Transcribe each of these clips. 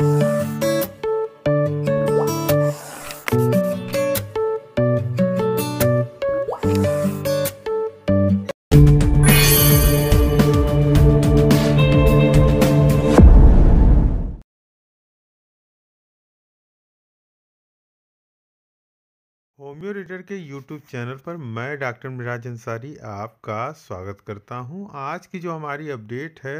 Thank you. Homeo Reader के YouTube channel पर मैं डॉक्टर मिराज अंसारी आपका स्वागत करता हूं आज की जो हमारी अपडेट है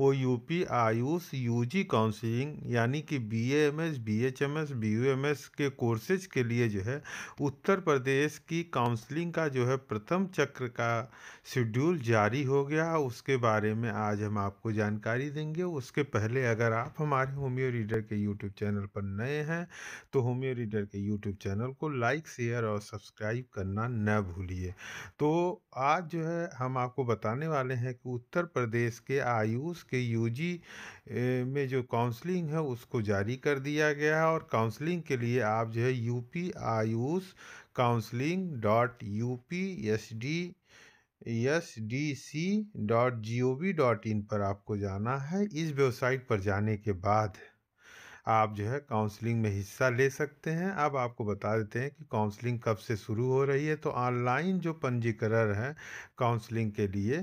वो यूपी आयुष यूजी काउंसलिंग यानी कि बीएएमएस बीएचएमएस बीयूएमएस के कोर्सेज के लिए जो है उत्तर प्रदेश की काउंसलिंग का जो है प्रथम चक्र का शेड्यूल जारी हो गया उसके बारे में आज हम आपको जानकारी देंगे उसके पहले अगर आप हमारे होम्यो रीडर के यूट्यूब चैनल पर नए हैं तो होम्यो रीडर के यूट्यूब चैनल को लाइक से शेयर और सब्सक्राइब करना न भूलिए तो आज जो है हम आपको बताने वाले हैं कि उत्तर प्रदेश के आयुष के यूजी में जो काउंसलिंग है उसको जारी कर दिया गया है और काउंसलिंग के लिए आप जो है U P Ayush counselling dot U P S D S D C dot G O V dot in पर आपको जाना है इस वेबसाइट पर जाने के बाद आप जो है काउंसलिंग में हिस्सा ले सकते हैं अब आपको बता देते हैं कि काउंसलिंग कब से शुरू हो रही है तो ऑनलाइन जो पंजीकरण है काउंसलिंग के लिए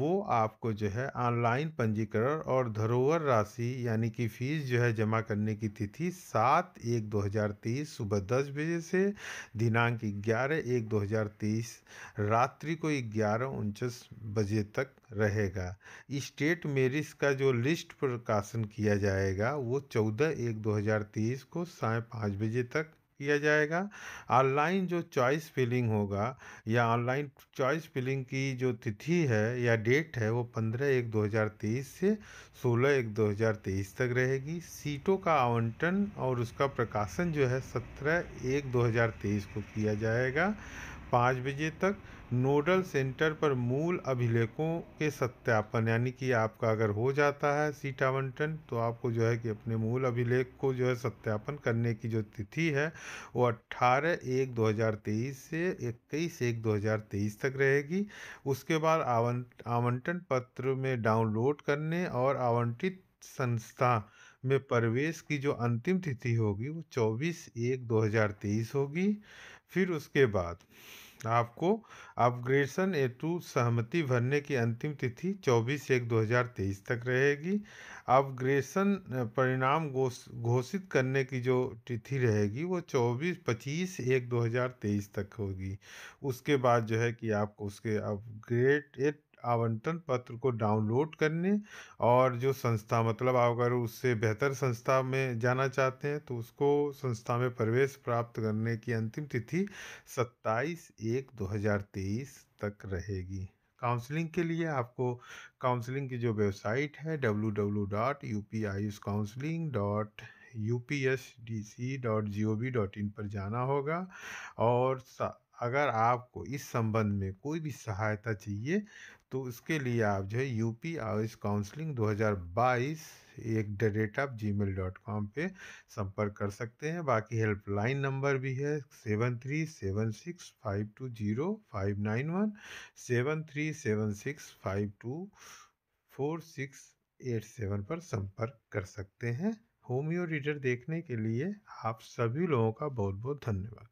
वो आपको जो है ऑनलाइन पंजीकरण और धरोहर राशि यानी कि फ़ीस जो है जमा करने की तिथि सात एक दो हज़ार तीस सुबह दस बजे से दिनांक ग्यारह एक दो हज़ार तीस रात्रि को ग्यारह उनचास बजे तक रहेगा स्टेट मेरिट्स का जो लिस्ट प्रकाशन किया जाएगा वो चौदह एक तेईस को साय पाँच बजे तक किया जाएगा ऑनलाइन जो चॉइस फिलिंग होगा या ऑनलाइन चॉइस फिलिंग की जो तिथि है या डेट है वो 15 एक 2023 से 16 एक 2023 तक रहेगी सीटों का आवंटन और उसका प्रकाशन जो है 17 एक 2023 को किया जाएगा पाँच बजे तक नोडल सेंटर पर मूल अभिलेखों के सत्यापन यानी कि आपका अगर हो जाता है सीट आवंटन तो आपको जो है कि अपने मूल अभिलेख को जो है सत्यापन करने की जो तिथि है वो अट्ठारह एक 2023 से इक्कीस एक 2023 तक रहेगी उसके बाद आवंटन पत्र में डाउनलोड करने और आवंटित संस्था में प्रवेश की जो अंतिम तिथि होगी वो 24 एक 2023 होगी फिर उसके बाद आपको अपग्रेडेशन हेतु सहमति भरने की अंतिम तिथि 24 एक 2023 तक रहेगी अपग्रेडेशन परिणाम घोषित करने की जो तिथि रहेगी वो 24 25 एक 2023 तक होगी उसके बाद जो है कि आपको उसके अपग्रेड आवंटन पत्र को डाउनलोड करने और जो संस्था मतलब अगर उससे बेहतर संस्था में जाना चाहते हैं तो उसको संस्था में प्रवेश प्राप्त करने की अंतिम तिथि 27 एक 2023 तक रहेगी काउंसलिंग के लिए आपको काउंसलिंग की जो वेबसाइट है W W dot U P I S counselling dot U P S D C dot G O V dot in पर जाना होगा और अगर आपको इस संबंध में कोई भी सहायता चाहिए तो उसके लिए आप जो है यू पी आयुष काउंसलिंग 2022 एक the rate of Gmail dot com पर संपर्क कर सकते हैं बाकी हेल्पलाइन नंबर भी है seven three seven six five two zero five nine one seven three seven six five two four six eight seven पर संपर्क कर सकते हैं होमियो रीडर देखने के लिए आप सभी लोगों का बहुत बहुत धन्यवाद